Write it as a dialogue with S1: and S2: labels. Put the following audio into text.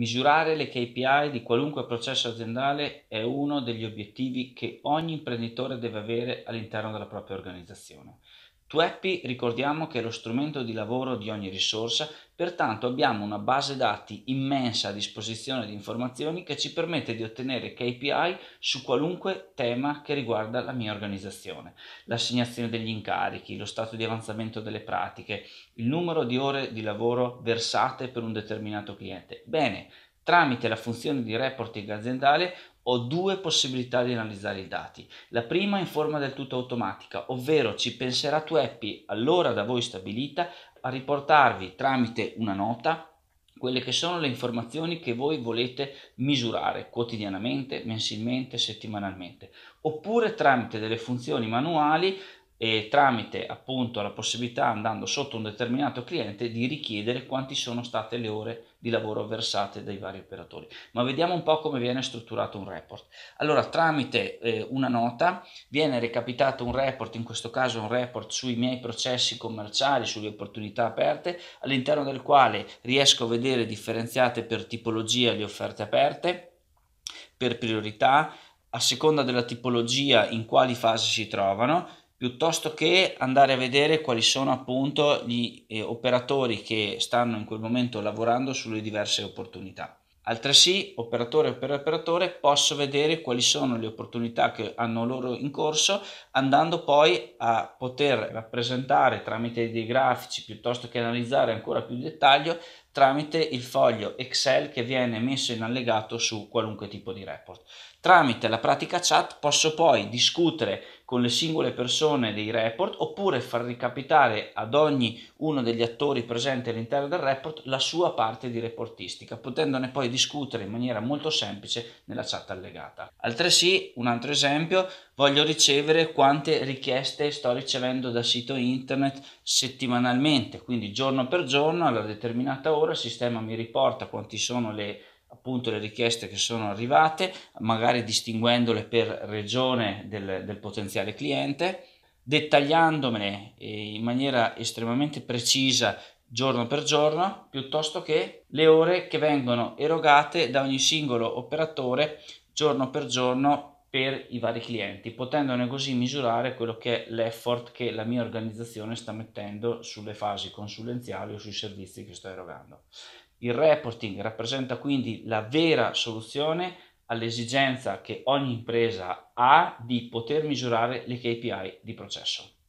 S1: Misurare le KPI di qualunque processo aziendale è uno degli obiettivi che ogni imprenditore deve avere all'interno della propria organizzazione. TWEPI ricordiamo che è lo strumento di lavoro di ogni risorsa, pertanto abbiamo una base dati immensa a disposizione di informazioni che ci permette di ottenere KPI su qualunque tema che riguarda la mia organizzazione, l'assegnazione degli incarichi, lo stato di avanzamento delle pratiche, il numero di ore di lavoro versate per un determinato cliente. Bene, Tramite la funzione di reporting aziendale ho due possibilità di analizzare i dati. La prima in forma del tutto automatica, ovvero ci penserà Tueppi all'ora da voi stabilita a riportarvi tramite una nota quelle che sono le informazioni che voi volete misurare quotidianamente, mensilmente, settimanalmente, oppure tramite delle funzioni manuali e tramite appunto la possibilità andando sotto un determinato cliente di richiedere quanti sono state le ore di lavoro versate dai vari operatori. Ma vediamo un po' come viene strutturato un report. Allora, tramite eh, una nota viene recapitato un report, in questo caso un report sui miei processi commerciali, sulle opportunità aperte, all'interno del quale riesco a vedere differenziate per tipologia le offerte aperte, per priorità, a seconda della tipologia in quali fasi si trovano piuttosto che andare a vedere quali sono appunto gli eh, operatori che stanno in quel momento lavorando sulle diverse opportunità. Altresì, operatore per operatore, posso vedere quali sono le opportunità che hanno loro in corso, andando poi a poter rappresentare tramite dei grafici piuttosto che analizzare ancora più in dettaglio tramite il foglio Excel che viene messo in allegato su qualunque tipo di report. Tramite la pratica chat posso poi discutere con le singole persone dei report oppure far ricapitare ad ogni uno degli attori presenti all'interno del report la sua parte di reportistica, potendone poi discutere in maniera molto semplice nella chat allegata. Altresì, un altro esempio, voglio ricevere quante richieste sto ricevendo dal sito internet settimanalmente, quindi giorno per giorno alla determinata ora il sistema mi riporta quanti sono le appunto le richieste che sono arrivate, magari distinguendole per regione del, del potenziale cliente, dettagliandomene eh, in maniera estremamente precisa giorno per giorno, piuttosto che le ore che vengono erogate da ogni singolo operatore giorno per giorno per i vari clienti, potendone così misurare quello che è l'effort che la mia organizzazione sta mettendo sulle fasi consulenziali o sui servizi che sto erogando. Il reporting rappresenta quindi la vera soluzione all'esigenza che ogni impresa ha di poter misurare le KPI di processo.